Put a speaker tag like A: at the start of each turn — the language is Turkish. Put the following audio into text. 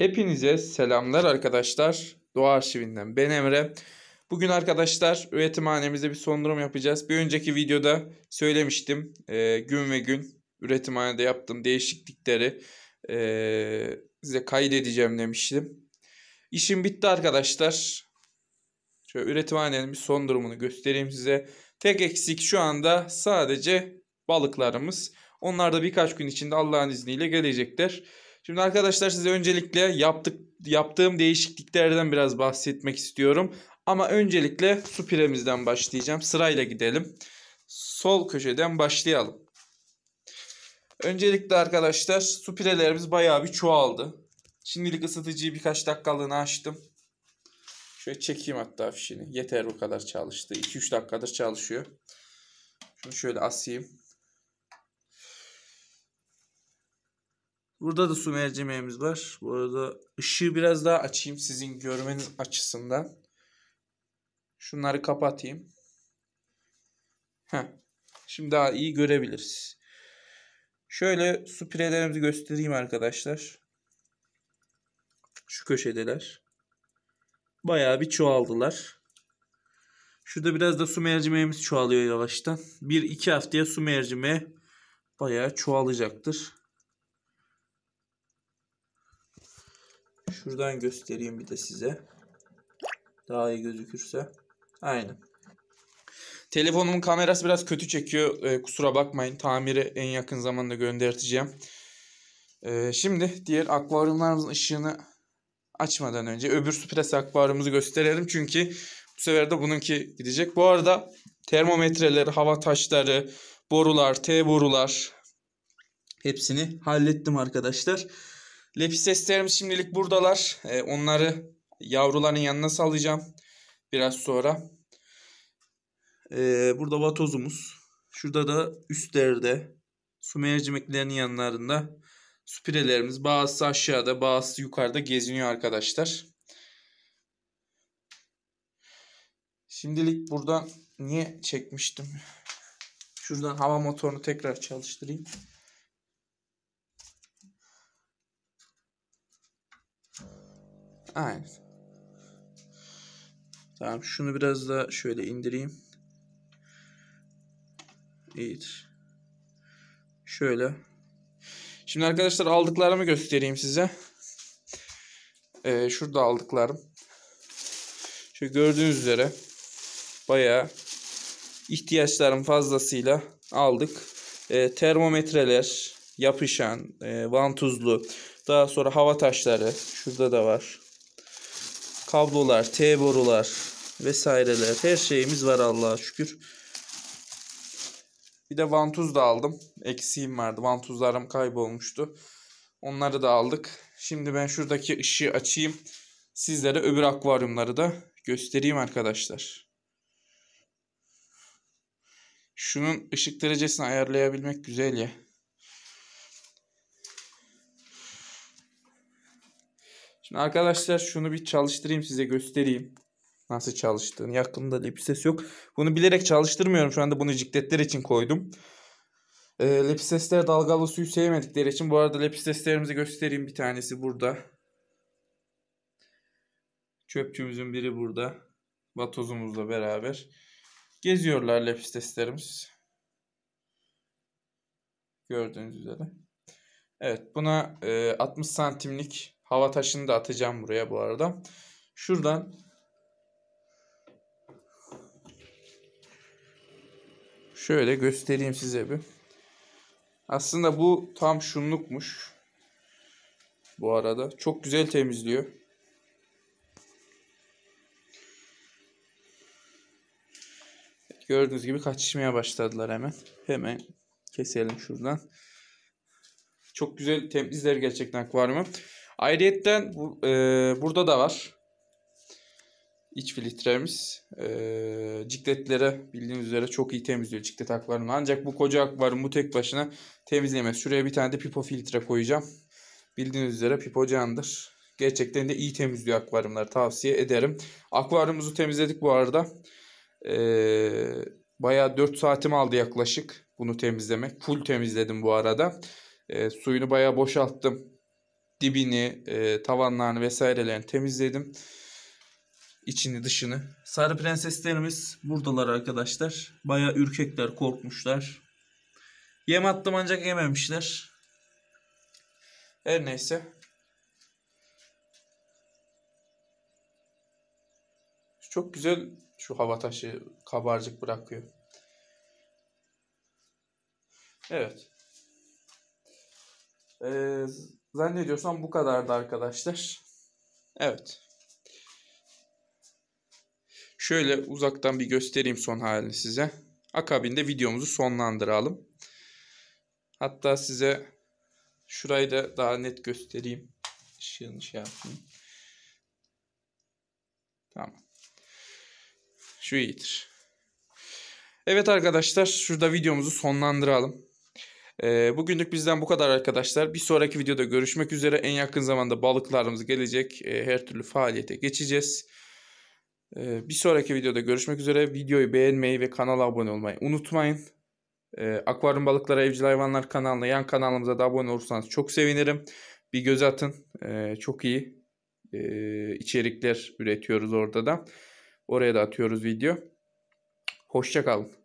A: Hepinize selamlar arkadaşlar. Doğa Arşivinden ben Emre. Bugün arkadaşlar üretimhanemize bir son durum yapacağız. Bir önceki videoda söylemiştim. E, gün ve gün üretimhanede yaptığım değişiklikleri e, size kaydedeceğim demiştim. İşim bitti arkadaşlar. Şöyle üretimhanenin bir son durumunu göstereyim size. Tek eksik şu anda sadece balıklarımız. Onlar da birkaç gün içinde Allah'ın izniyle gelecekler. Şimdi arkadaşlar size öncelikle yaptık yaptığım değişikliklerden biraz bahsetmek istiyorum. Ama öncelikle su piremizden başlayacağım. Sırayla gidelim. Sol köşeden başlayalım. Öncelikle arkadaşlar su pirelerimiz bayağı bir çoğaldı. Şimdilik ısıtıcıyı birkaç dakikalığına açtım. Şöyle çekeyim hatta fişini. Yeter bu kadar çalıştı. 2-3 dakikadır çalışıyor. Şunu şöyle asayım. Burada da su mercimeğimiz var. Bu arada ışığı biraz daha açayım sizin görmeniz açısından. Şunları kapatayım. Heh. Şimdi daha iyi görebiliriz. Şöyle su pirelerimizi göstereyim arkadaşlar. Şu köşedeler. Bayağı bir çoğaldılar. Şurada biraz da su mercimeğimiz çoğalıyor yavaştan. 1-2 haftaya su mercimeği bayağı çoğalacaktır. Şuradan göstereyim bir de size. Daha iyi gözükürse. Aynen. Telefonumun kamerası biraz kötü çekiyor. E, kusura bakmayın. Tamiri en yakın zamanda gönderteceğim. E, şimdi diğer akvaryumlarımızın ışığını açmadan önce öbür Supres akvaryumumuzu gösterelim. Çünkü bu sefer de bununki gidecek. Bu arada termometreleri, hava taşları, borular, T borular hepsini hallettim arkadaşlar. Lepisteslerimiz şimdilik buradalar. E, onları yavruların yanına salacağım. Biraz sonra. E, burada vatozumuz. Şurada da üstlerde su mercimeklerinin yanlarında spirelerimiz. Bazısı aşağıda bazısı yukarıda geziniyor arkadaşlar. Şimdilik burada niye çekmiştim? Şuradan hava motorunu tekrar çalıştırayım. Aynen. Tamam şunu biraz da şöyle indireyim. İyidir. Şöyle. Şimdi arkadaşlar aldıklarımı göstereyim size. Ee, şurada aldıklarım. Şöyle gördüğünüz üzere bayağı ihtiyaçlarım fazlasıyla aldık. Ee, termometreler, yapışan, e, vantuzlu, daha sonra hava taşları şurada da var kablolar, T borular vesaireler her şeyimiz var Allah'a şükür. Bir de vantuz da aldım. Eksiğim vardı. Vantuzlarım kaybolmuştu. Onları da aldık. Şimdi ben şuradaki ışığı açayım. Sizlere öbür akvaryumları da göstereyim arkadaşlar. Şunun ışık derecesini ayarlayabilmek güzel ya. Şimdi arkadaşlar şunu bir çalıştırayım size göstereyim. Nasıl çalıştığını. Yakında lip ses yok. Bunu bilerek çalıştırmıyorum. Şu anda bunu cikletler için koydum. E, lepistesler dalgalı suyu sevmedikleri için. Bu arada lepisteslerimizi göstereyim. Bir tanesi burada. Çöpçümüzün biri burada. Vatozumuzla beraber. Geziyorlar lepisteslerimiz. Gördüğünüz üzere. Evet buna e, 60 santimlik Hava taşını da atacağım buraya bu arada. Şuradan şöyle göstereyim size bir. Aslında bu tam şunlukmuş. Bu arada çok güzel temizliyor. Gördüğünüz gibi kaçışmaya başladılar hemen. Hemen keselim şuradan. Çok güzel temizler gerçekten akvaryumu. Ayrıyetten e, burada da var. İç filtremiz. E, cikletlere bildiğiniz üzere çok iyi temizliyor ciklet akvaryumunu. Ancak bu koca bu tek başına temizleyemez. Şuraya bir tane de pipo filtre koyacağım. Bildiğiniz üzere pipo candır. Gerçekten de iyi temizliyor akvaryumları tavsiye ederim. Akvaryumumuzu temizledik bu arada. Ee, bayağı 4 saatim aldı yaklaşık bunu temizlemek. Full temizledim bu arada. E, suyunu bayağı boşalttım dibini, e, tavanlarını vesairelerini temizledim. İçini dışını. Sarı prenseslerimiz buradalar arkadaşlar. Baya ürkekler korkmuşlar. Yem attım ancak yememişler. Her neyse. Çok güzel şu hava taşı kabarcık bırakıyor. Evet. Ee, Zannediyorsam bu kadardı arkadaşlar. Evet. Şöyle uzaktan bir göstereyim son halini size. Akabinde videomuzu sonlandıralım. Hatta size şurayı da daha net göstereyim. Işığını şey yapayım. Tamam. Şu iyidir. Evet arkadaşlar şurada videomuzu sonlandıralım. E, bugünlük bizden bu kadar arkadaşlar. Bir sonraki videoda görüşmek üzere. En yakın zamanda balıklarımız gelecek. E, her türlü faaliyete geçeceğiz. E, bir sonraki videoda görüşmek üzere. Videoyu beğenmeyi ve kanala abone olmayı unutmayın. E, Akvaryum Balıkları Evcil Hayvanlar kanalına yan kanalımıza da abone olursanız çok sevinirim. Bir göz atın. E, çok iyi e, içerikler üretiyoruz orada da. Oraya da atıyoruz video. Hoşçakalın.